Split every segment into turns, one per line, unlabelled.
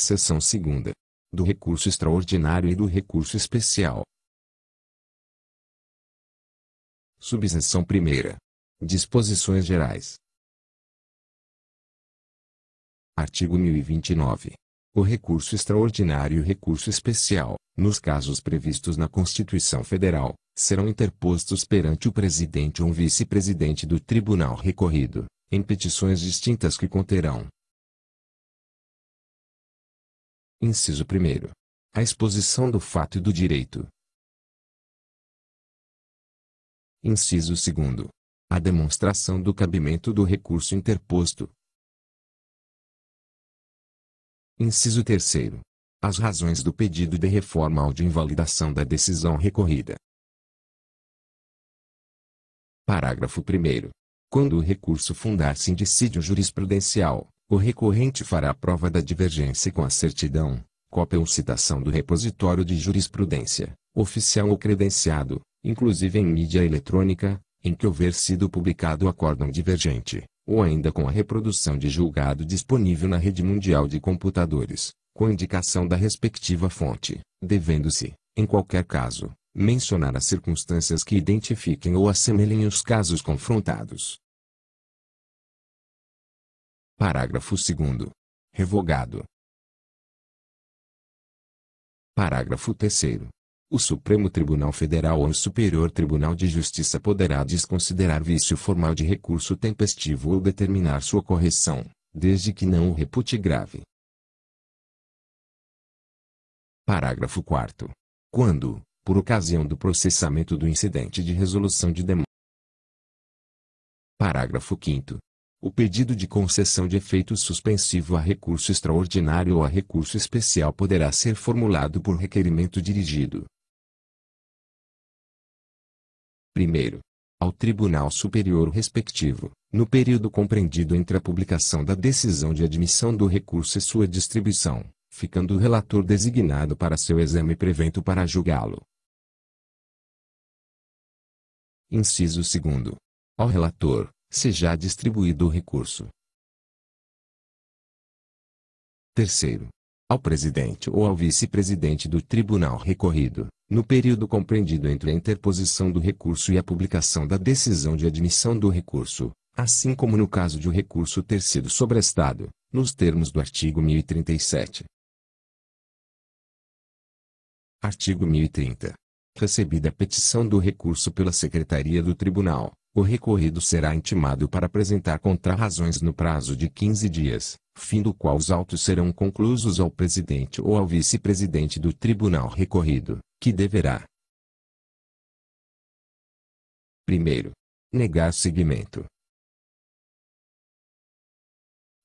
Seção segunda. Do recurso extraordinário e do recurso especial. Subseção primeira. Disposições gerais.
Artigo 1029. O recurso extraordinário e o recurso especial, nos casos previstos na Constituição Federal, serão interpostos perante o presidente ou vice-presidente do tribunal recorrido, em petições distintas que conterão, Inciso 1.
A exposição do fato e do direito. Inciso 2. A demonstração do cabimento do recurso interposto. Inciso 3. As razões
do pedido de reforma ou de invalidação da decisão recorrida. Parágrafo 1. Quando o recurso fundar-se em dissídio jurisprudencial, o recorrente fará prova da divergência com a certidão, cópia ou citação do repositório de jurisprudência, oficial ou credenciado, inclusive em mídia eletrônica, em que houver sido publicado o acórdão divergente, ou ainda com a reprodução de julgado disponível na rede mundial de computadores, com indicação da respectiva fonte, devendo-se, em qualquer caso, mencionar as circunstâncias que identifiquem ou assemelhem os casos confrontados.
Parágrafo 2. Revogado.
Parágrafo 3. O Supremo Tribunal Federal ou o Superior Tribunal de Justiça poderá desconsiderar vício formal de recurso tempestivo ou determinar sua correção, desde que não o repute grave. Parágrafo 4. Quando, por ocasião do processamento do incidente de resolução de demanda. Parágrafo 5 o pedido de concessão de efeito suspensivo a recurso extraordinário ou a recurso especial poderá ser formulado por requerimento dirigido. Primeiro, ao Tribunal Superior respectivo, no período compreendido entre a publicação da decisão de admissão do recurso e sua distribuição, ficando o relator designado para seu exame prevento para julgá-lo. Inciso 2. Ao relator, seja distribuído o recurso. Terceiro. Ao presidente ou ao vice-presidente do tribunal recorrido, no período compreendido entre a interposição do recurso e a publicação da decisão de admissão do recurso, assim como no caso de o recurso ter sido sobrestado, nos termos do artigo 1037. Artigo 1030. Recebida a petição do recurso pela Secretaria do Tribunal, o recorrido será intimado para apresentar contrarrazões no prazo de 15 dias, fim do qual os autos serão conclusos ao presidente ou ao vice-presidente do tribunal recorrido, que deverá:
primeiro, negar seguimento.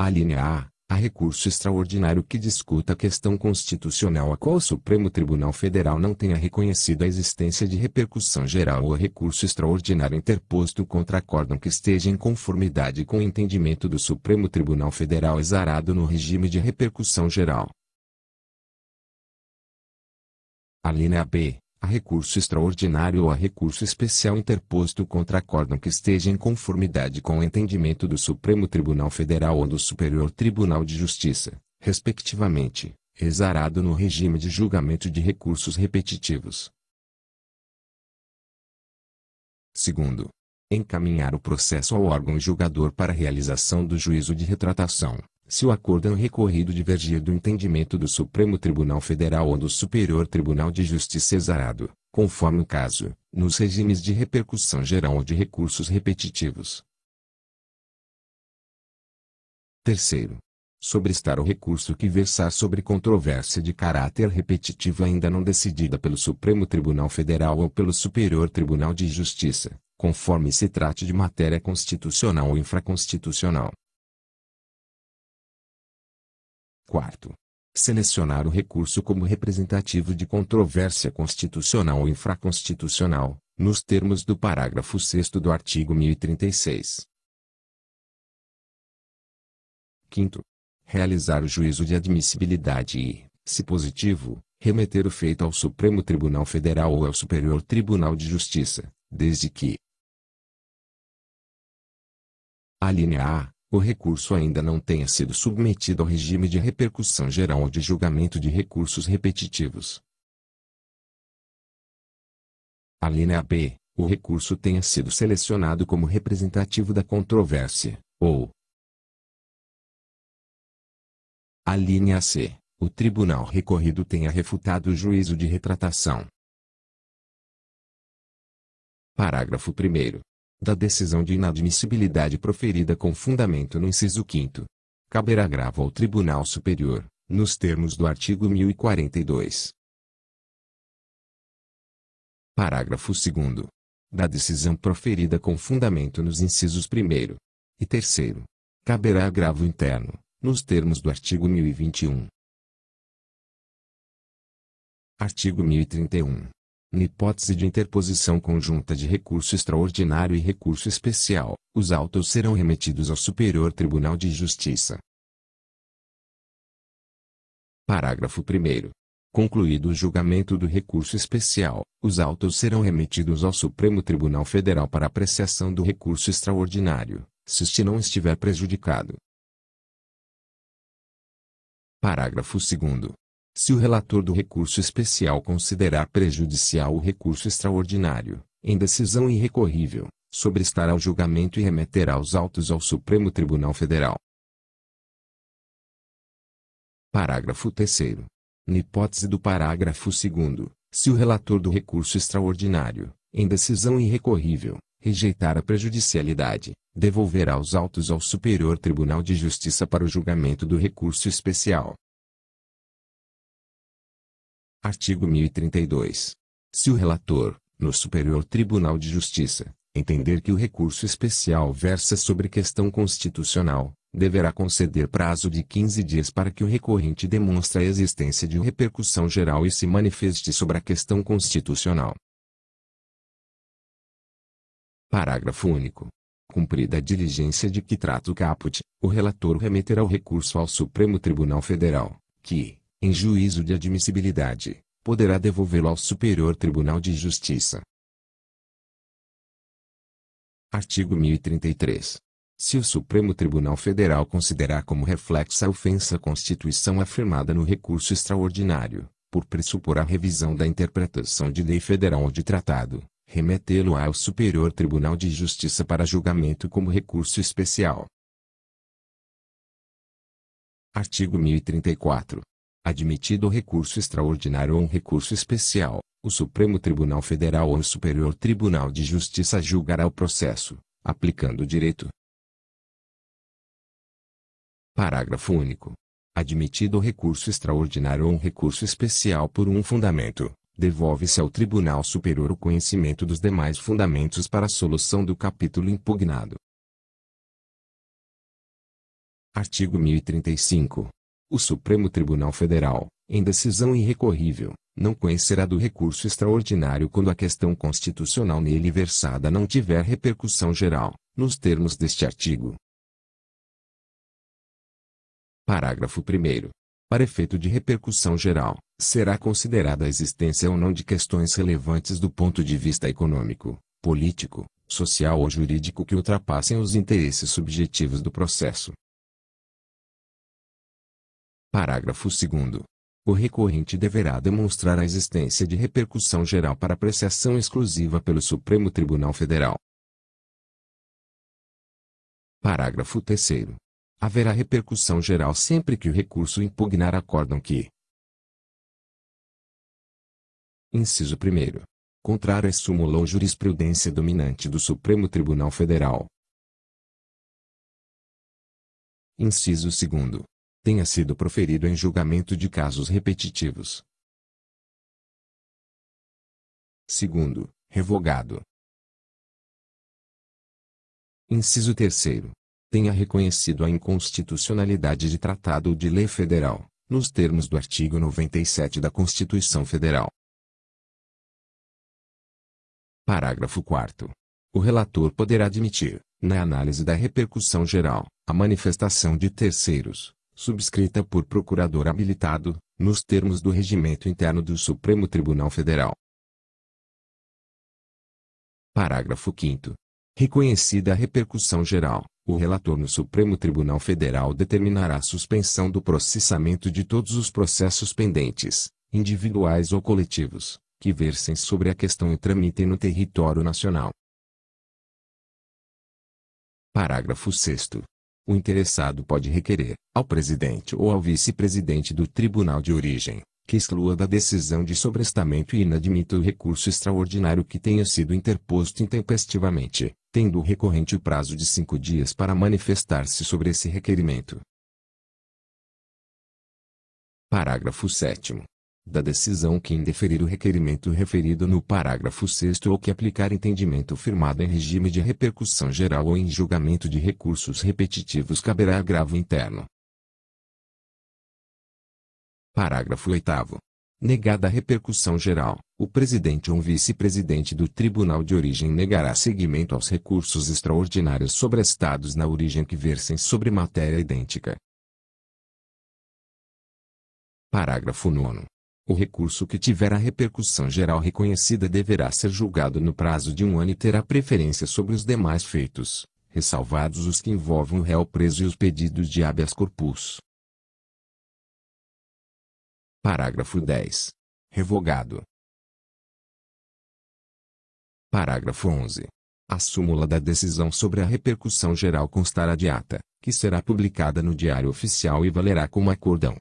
A linha A Há recurso extraordinário que discuta a questão constitucional a qual o Supremo Tribunal Federal não tenha reconhecido a existência de repercussão geral ou recurso extraordinário interposto contra acórdão que esteja em conformidade com o entendimento do Supremo Tribunal Federal exarado no regime de repercussão geral. Alínea B a recurso extraordinário ou a recurso especial interposto contra acórdão que esteja em conformidade com o entendimento do Supremo Tribunal Federal ou do Superior Tribunal de Justiça, respectivamente, exarado no regime de julgamento de recursos repetitivos. Segundo, encaminhar o processo ao órgão julgador para realização do juízo de retratação, se o acórdão é recorrido divergir do entendimento do Supremo Tribunal Federal ou do Superior Tribunal de Justiça exarado, conforme o caso, nos regimes de repercussão geral ou de recursos repetitivos. Terceiro. Sobrestar o recurso que versar sobre controvérsia de caráter repetitivo ainda não decidida pelo Supremo Tribunal Federal ou pelo Superior Tribunal de Justiça, conforme se trate de matéria constitucional ou infraconstitucional. Quarto. Selecionar o recurso como representativo de controvérsia constitucional ou infraconstitucional, nos termos do parágrafo 6 do artigo 1036. Quinto. Realizar o juízo de admissibilidade e, se positivo, remeter o feito ao Supremo Tribunal Federal ou ao Superior Tribunal de Justiça, desde que a linha A o recurso ainda não tenha sido submetido ao regime de repercussão geral ou de julgamento de recursos repetitivos. A linha B, o recurso tenha sido selecionado como representativo da controvérsia, ou a linha C, o tribunal recorrido tenha refutado o juízo de retratação. Parágrafo 1 da decisão de inadmissibilidade proferida com fundamento no inciso 5 caberá agravo ao Tribunal Superior, nos termos do artigo 1042.
Parágrafo 2 da
decisão proferida com fundamento nos incisos 1 e 3 caberá agravo interno, nos termos do artigo 1021. Artigo 1031. Na hipótese de interposição conjunta de recurso extraordinário e recurso especial, os autos serão remetidos ao Superior Tribunal de Justiça. Parágrafo 1. Concluído o julgamento do recurso especial, os autos serão remetidos ao Supremo Tribunal Federal para apreciação do recurso extraordinário, se este não estiver prejudicado. Parágrafo 2 se o relator do recurso especial considerar prejudicial o recurso extraordinário, em decisão irrecorrível, sobrestará o julgamento e remeterá os autos ao Supremo Tribunal Federal. Parágrafo 3 Na hipótese do parágrafo 2 se o relator do recurso extraordinário, em decisão irrecorrível, rejeitar a prejudicialidade, devolverá os autos ao Superior Tribunal de Justiça para o julgamento do recurso especial. Artigo 1032. Se o relator, no Superior Tribunal de Justiça, entender que o recurso especial versa sobre questão constitucional, deverá conceder prazo de 15 dias para que o recorrente demonstre a existência de repercussão geral e se manifeste sobre a questão constitucional. Parágrafo único. Cumprida a diligência de que trata o caput, o relator remeterá o recurso ao Supremo Tribunal Federal, que, em juízo de admissibilidade, poderá devolvê-lo ao Superior Tribunal de Justiça. Artigo 1033. Se o Supremo Tribunal Federal considerar como reflexa a ofensa à Constituição afirmada no recurso extraordinário, por pressupor a revisão da interpretação de lei federal ou de tratado, remetê-lo ao Superior Tribunal de Justiça para julgamento como recurso especial. Artigo 1034 admitido recurso extraordinário ou um recurso especial, o Supremo Tribunal Federal ou o Superior Tribunal de Justiça julgará o processo, aplicando o direito. Parágrafo único. Admitido recurso extraordinário ou um recurso especial por um fundamento, devolve-se ao Tribunal Superior o conhecimento dos demais fundamentos para a solução do capítulo impugnado. Artigo 1035 o Supremo Tribunal Federal, em decisão irrecorrível, não conhecerá do recurso extraordinário quando a questão constitucional nele versada não tiver repercussão geral, nos termos deste artigo. Parágrafo 1. Para efeito de repercussão geral, será considerada a existência ou não de questões relevantes do ponto de vista econômico, político, social ou jurídico que ultrapassem os interesses subjetivos do processo Parágrafo 2 o recorrente deverá demonstrar a existência de repercussão geral para apreciação exclusiva pelo Supremo Tribunal Federal. Parágrafo 3 Haverá repercussão geral sempre que o recurso impugnar acórdão que. Inciso 1 Contrário ou jurisprudência dominante do Supremo Tribunal Federal. Inciso 2 tenha sido proferido em julgamento de casos repetitivos.
Segundo, revogado.
Inciso terceiro. Tenha reconhecido a inconstitucionalidade de tratado ou de lei federal, nos termos do artigo 97 da Constituição Federal. Parágrafo 4 O relator poderá admitir, na análise da repercussão geral, a manifestação de terceiros, subscrita por procurador habilitado, nos termos do regimento interno do Supremo Tribunal Federal. Parágrafo 5 Reconhecida a repercussão geral, o relator no Supremo Tribunal Federal determinará a suspensão do processamento de todos os processos pendentes, individuais ou coletivos, que versem sobre a questão e tramitem no território nacional. Parágrafo 6 o interessado pode requerer, ao presidente ou ao vice-presidente do tribunal de origem, que exclua da decisão de sobrestamento e inadmita o recurso extraordinário que tenha sido interposto intempestivamente, tendo o recorrente o prazo de cinco dias para manifestar-se sobre esse requerimento. Parágrafo 7 da decisão que indeferir o requerimento referido no parágrafo 6 ou que aplicar entendimento firmado em regime de repercussão geral ou em julgamento de recursos repetitivos caberá agravo interno. Parágrafo 8 Negada a repercussão geral, o presidente ou vice-presidente do tribunal de origem negará seguimento aos recursos extraordinários sobrestados na origem que versem sobre matéria idêntica. Parágrafo 9. O recurso que tiver a repercussão geral reconhecida deverá ser julgado no prazo de um ano e terá preferência sobre os demais feitos, ressalvados os que envolvam o réu preso e os pedidos de habeas corpus. Parágrafo 10. Revogado. Parágrafo 11. A súmula da decisão sobre a repercussão geral constará de ata, que será publicada no Diário Oficial e valerá como acordão.